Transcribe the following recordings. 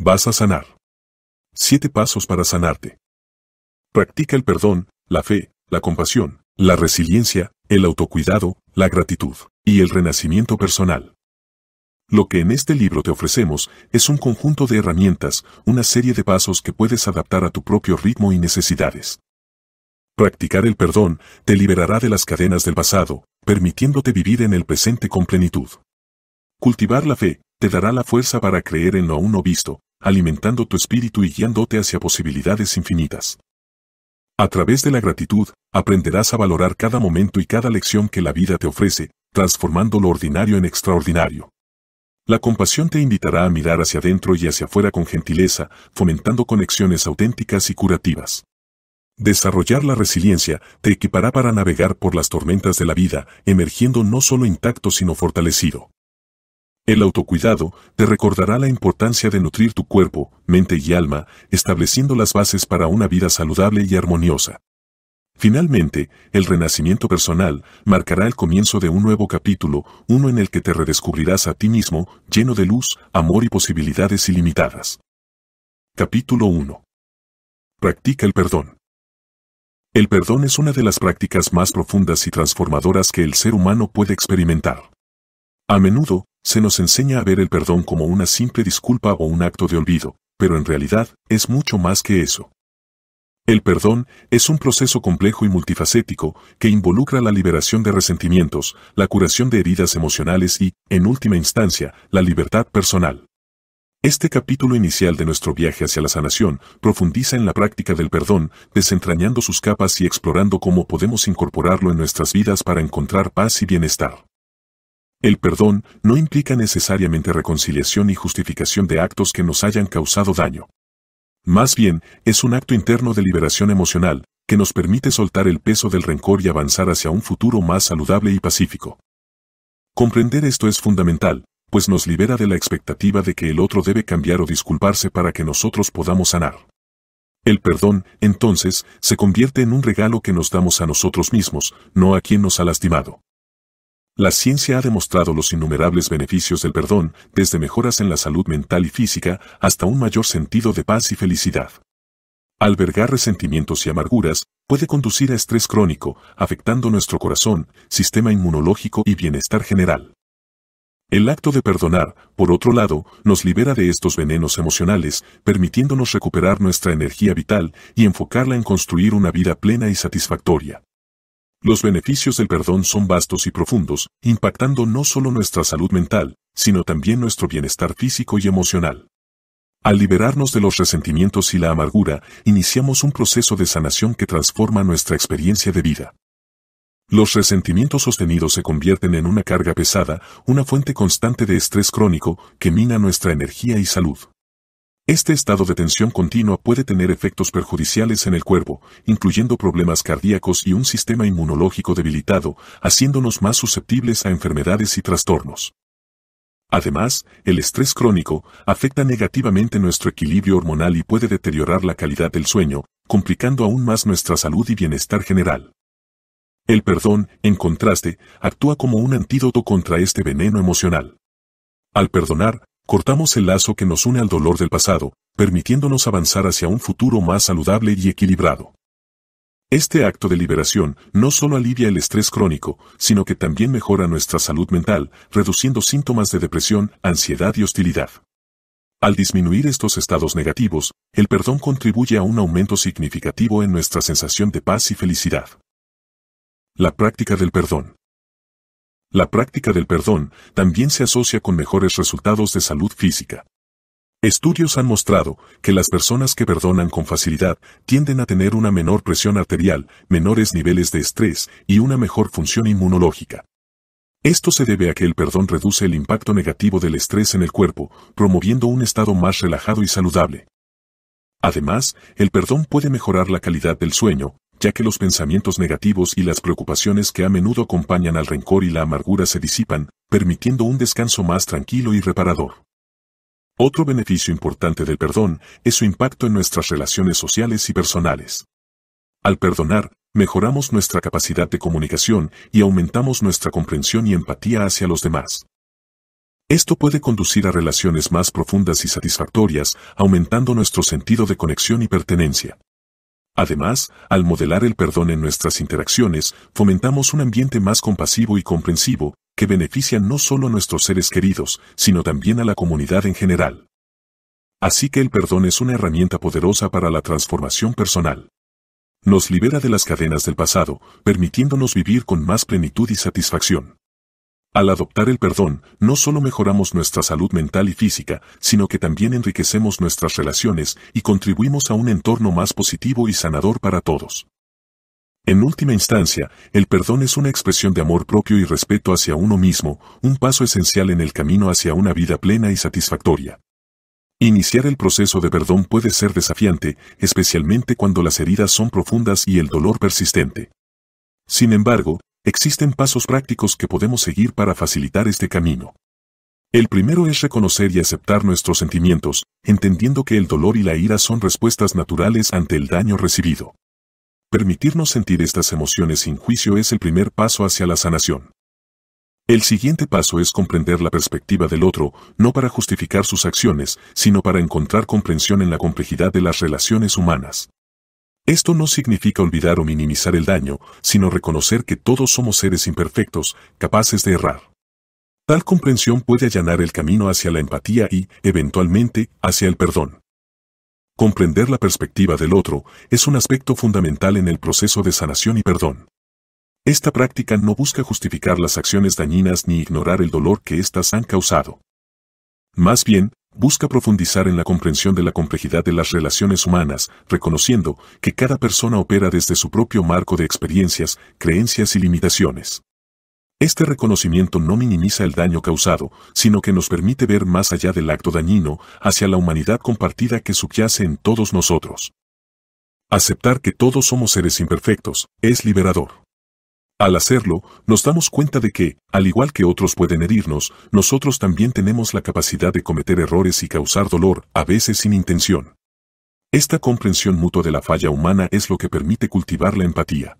Vas a sanar. Siete pasos para sanarte. Practica el perdón, la fe, la compasión, la resiliencia, el autocuidado, la gratitud y el renacimiento personal. Lo que en este libro te ofrecemos es un conjunto de herramientas, una serie de pasos que puedes adaptar a tu propio ritmo y necesidades. Practicar el perdón te liberará de las cadenas del pasado, permitiéndote vivir en el presente con plenitud. Cultivar la fe te dará la fuerza para creer en lo aún no visto, alimentando tu espíritu y guiándote hacia posibilidades infinitas. A través de la gratitud, aprenderás a valorar cada momento y cada lección que la vida te ofrece, transformando lo ordinario en extraordinario. La compasión te invitará a mirar hacia adentro y hacia afuera con gentileza, fomentando conexiones auténticas y curativas. Desarrollar la resiliencia te equipará para navegar por las tormentas de la vida, emergiendo no solo intacto sino fortalecido. El autocuidado te recordará la importancia de nutrir tu cuerpo, mente y alma, estableciendo las bases para una vida saludable y armoniosa. Finalmente, el renacimiento personal marcará el comienzo de un nuevo capítulo, uno en el que te redescubrirás a ti mismo, lleno de luz, amor y posibilidades ilimitadas. Capítulo 1. Practica el perdón. El perdón es una de las prácticas más profundas y transformadoras que el ser humano puede experimentar. A menudo, se nos enseña a ver el perdón como una simple disculpa o un acto de olvido, pero en realidad es mucho más que eso. El perdón es un proceso complejo y multifacético que involucra la liberación de resentimientos, la curación de heridas emocionales y, en última instancia, la libertad personal. Este capítulo inicial de nuestro viaje hacia la sanación profundiza en la práctica del perdón, desentrañando sus capas y explorando cómo podemos incorporarlo en nuestras vidas para encontrar paz y bienestar. El perdón no implica necesariamente reconciliación y justificación de actos que nos hayan causado daño. Más bien, es un acto interno de liberación emocional, que nos permite soltar el peso del rencor y avanzar hacia un futuro más saludable y pacífico. Comprender esto es fundamental, pues nos libera de la expectativa de que el otro debe cambiar o disculparse para que nosotros podamos sanar. El perdón, entonces, se convierte en un regalo que nos damos a nosotros mismos, no a quien nos ha lastimado. La ciencia ha demostrado los innumerables beneficios del perdón, desde mejoras en la salud mental y física hasta un mayor sentido de paz y felicidad. Albergar resentimientos y amarguras puede conducir a estrés crónico, afectando nuestro corazón, sistema inmunológico y bienestar general. El acto de perdonar, por otro lado, nos libera de estos venenos emocionales, permitiéndonos recuperar nuestra energía vital y enfocarla en construir una vida plena y satisfactoria. Los beneficios del perdón son vastos y profundos, impactando no solo nuestra salud mental, sino también nuestro bienestar físico y emocional. Al liberarnos de los resentimientos y la amargura, iniciamos un proceso de sanación que transforma nuestra experiencia de vida. Los resentimientos sostenidos se convierten en una carga pesada, una fuente constante de estrés crónico que mina nuestra energía y salud. Este estado de tensión continua puede tener efectos perjudiciales en el cuerpo, incluyendo problemas cardíacos y un sistema inmunológico debilitado, haciéndonos más susceptibles a enfermedades y trastornos. Además, el estrés crónico afecta negativamente nuestro equilibrio hormonal y puede deteriorar la calidad del sueño, complicando aún más nuestra salud y bienestar general. El perdón, en contraste, actúa como un antídoto contra este veneno emocional. Al perdonar, cortamos el lazo que nos une al dolor del pasado, permitiéndonos avanzar hacia un futuro más saludable y equilibrado. Este acto de liberación no solo alivia el estrés crónico, sino que también mejora nuestra salud mental, reduciendo síntomas de depresión, ansiedad y hostilidad. Al disminuir estos estados negativos, el perdón contribuye a un aumento significativo en nuestra sensación de paz y felicidad. La práctica del perdón. La práctica del perdón también se asocia con mejores resultados de salud física. Estudios han mostrado que las personas que perdonan con facilidad tienden a tener una menor presión arterial, menores niveles de estrés y una mejor función inmunológica. Esto se debe a que el perdón reduce el impacto negativo del estrés en el cuerpo, promoviendo un estado más relajado y saludable. Además, el perdón puede mejorar la calidad del sueño, ya que los pensamientos negativos y las preocupaciones que a menudo acompañan al rencor y la amargura se disipan, permitiendo un descanso más tranquilo y reparador. Otro beneficio importante del perdón es su impacto en nuestras relaciones sociales y personales. Al perdonar, mejoramos nuestra capacidad de comunicación y aumentamos nuestra comprensión y empatía hacia los demás. Esto puede conducir a relaciones más profundas y satisfactorias, aumentando nuestro sentido de conexión y pertenencia. Además, al modelar el perdón en nuestras interacciones, fomentamos un ambiente más compasivo y comprensivo, que beneficia no solo a nuestros seres queridos, sino también a la comunidad en general. Así que el perdón es una herramienta poderosa para la transformación personal. Nos libera de las cadenas del pasado, permitiéndonos vivir con más plenitud y satisfacción. Al adoptar el perdón, no solo mejoramos nuestra salud mental y física, sino que también enriquecemos nuestras relaciones y contribuimos a un entorno más positivo y sanador para todos. En última instancia, el perdón es una expresión de amor propio y respeto hacia uno mismo, un paso esencial en el camino hacia una vida plena y satisfactoria. Iniciar el proceso de perdón puede ser desafiante, especialmente cuando las heridas son profundas y el dolor persistente. Sin embargo, Existen pasos prácticos que podemos seguir para facilitar este camino. El primero es reconocer y aceptar nuestros sentimientos, entendiendo que el dolor y la ira son respuestas naturales ante el daño recibido. Permitirnos sentir estas emociones sin juicio es el primer paso hacia la sanación. El siguiente paso es comprender la perspectiva del otro, no para justificar sus acciones, sino para encontrar comprensión en la complejidad de las relaciones humanas. Esto no significa olvidar o minimizar el daño, sino reconocer que todos somos seres imperfectos, capaces de errar. Tal comprensión puede allanar el camino hacia la empatía y, eventualmente, hacia el perdón. Comprender la perspectiva del otro es un aspecto fundamental en el proceso de sanación y perdón. Esta práctica no busca justificar las acciones dañinas ni ignorar el dolor que éstas han causado. Más bien, busca profundizar en la comprensión de la complejidad de las relaciones humanas, reconociendo que cada persona opera desde su propio marco de experiencias, creencias y limitaciones. Este reconocimiento no minimiza el daño causado, sino que nos permite ver más allá del acto dañino hacia la humanidad compartida que subyace en todos nosotros. Aceptar que todos somos seres imperfectos es liberador. Al hacerlo, nos damos cuenta de que, al igual que otros pueden herirnos, nosotros también tenemos la capacidad de cometer errores y causar dolor, a veces sin intención. Esta comprensión mutua de la falla humana es lo que permite cultivar la empatía.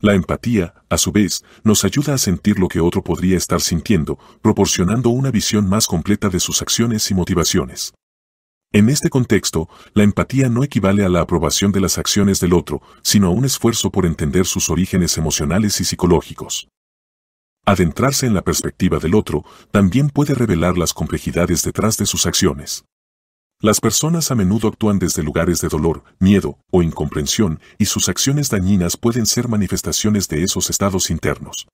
La empatía, a su vez, nos ayuda a sentir lo que otro podría estar sintiendo, proporcionando una visión más completa de sus acciones y motivaciones. En este contexto, la empatía no equivale a la aprobación de las acciones del otro, sino a un esfuerzo por entender sus orígenes emocionales y psicológicos. Adentrarse en la perspectiva del otro también puede revelar las complejidades detrás de sus acciones. Las personas a menudo actúan desde lugares de dolor, miedo o incomprensión y sus acciones dañinas pueden ser manifestaciones de esos estados internos.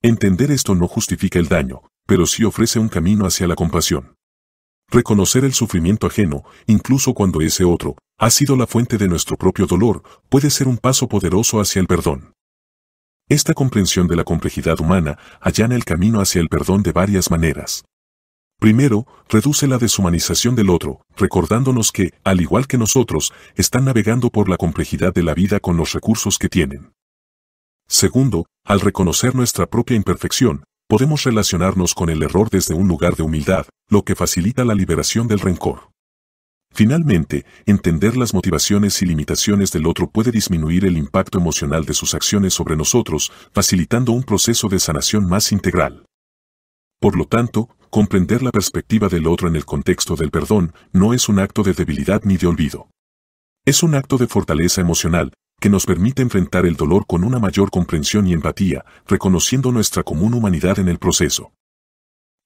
Entender esto no justifica el daño, pero sí ofrece un camino hacia la compasión. Reconocer el sufrimiento ajeno, incluso cuando ese otro, ha sido la fuente de nuestro propio dolor, puede ser un paso poderoso hacia el perdón. Esta comprensión de la complejidad humana allana el camino hacia el perdón de varias maneras. Primero, reduce la deshumanización del otro, recordándonos que, al igual que nosotros, están navegando por la complejidad de la vida con los recursos que tienen. Segundo, al reconocer nuestra propia imperfección, podemos relacionarnos con el error desde un lugar de humildad, lo que facilita la liberación del rencor. Finalmente, entender las motivaciones y limitaciones del otro puede disminuir el impacto emocional de sus acciones sobre nosotros, facilitando un proceso de sanación más integral. Por lo tanto, comprender la perspectiva del otro en el contexto del perdón no es un acto de debilidad ni de olvido. Es un acto de fortaleza emocional, que nos permite enfrentar el dolor con una mayor comprensión y empatía, reconociendo nuestra común humanidad en el proceso.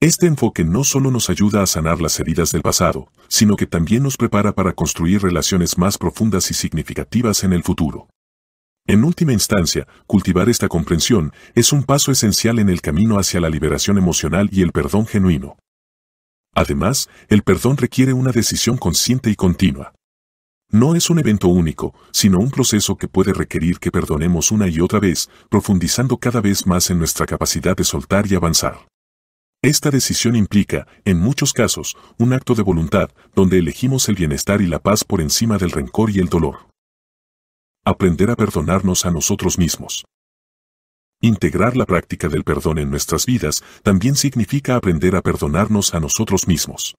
Este enfoque no solo nos ayuda a sanar las heridas del pasado, sino que también nos prepara para construir relaciones más profundas y significativas en el futuro. En última instancia, cultivar esta comprensión es un paso esencial en el camino hacia la liberación emocional y el perdón genuino. Además, el perdón requiere una decisión consciente y continua. No es un evento único, sino un proceso que puede requerir que perdonemos una y otra vez, profundizando cada vez más en nuestra capacidad de soltar y avanzar. Esta decisión implica, en muchos casos, un acto de voluntad, donde elegimos el bienestar y la paz por encima del rencor y el dolor. Aprender a perdonarnos a nosotros mismos. Integrar la práctica del perdón en nuestras vidas también significa aprender a perdonarnos a nosotros mismos.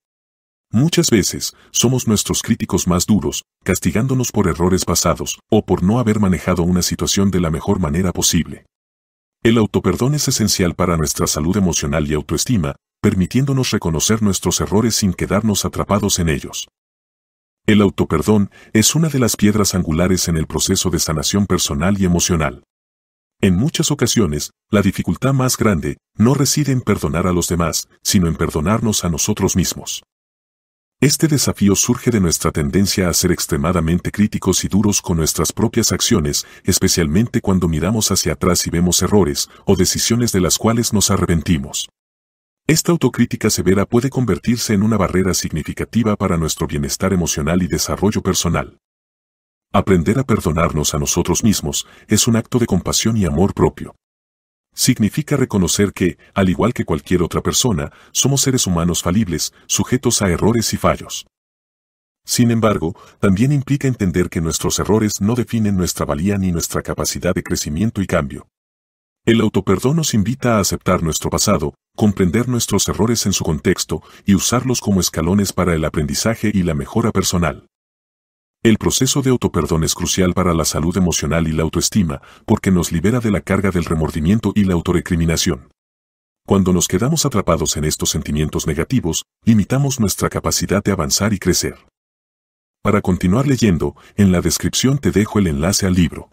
Muchas veces, somos nuestros críticos más duros, castigándonos por errores pasados o por no haber manejado una situación de la mejor manera posible. El autoperdón es esencial para nuestra salud emocional y autoestima, permitiéndonos reconocer nuestros errores sin quedarnos atrapados en ellos. El autoperdón es una de las piedras angulares en el proceso de sanación personal y emocional. En muchas ocasiones, la dificultad más grande no reside en perdonar a los demás, sino en perdonarnos a nosotros mismos. Este desafío surge de nuestra tendencia a ser extremadamente críticos y duros con nuestras propias acciones, especialmente cuando miramos hacia atrás y vemos errores o decisiones de las cuales nos arrepentimos. Esta autocrítica severa puede convertirse en una barrera significativa para nuestro bienestar emocional y desarrollo personal. Aprender a perdonarnos a nosotros mismos es un acto de compasión y amor propio. Significa reconocer que, al igual que cualquier otra persona, somos seres humanos falibles, sujetos a errores y fallos. Sin embargo, también implica entender que nuestros errores no definen nuestra valía ni nuestra capacidad de crecimiento y cambio. El autoperdón nos invita a aceptar nuestro pasado, comprender nuestros errores en su contexto y usarlos como escalones para el aprendizaje y la mejora personal. El proceso de autoperdón es crucial para la salud emocional y la autoestima, porque nos libera de la carga del remordimiento y la autorecriminación. Cuando nos quedamos atrapados en estos sentimientos negativos, limitamos nuestra capacidad de avanzar y crecer. Para continuar leyendo, en la descripción te dejo el enlace al libro.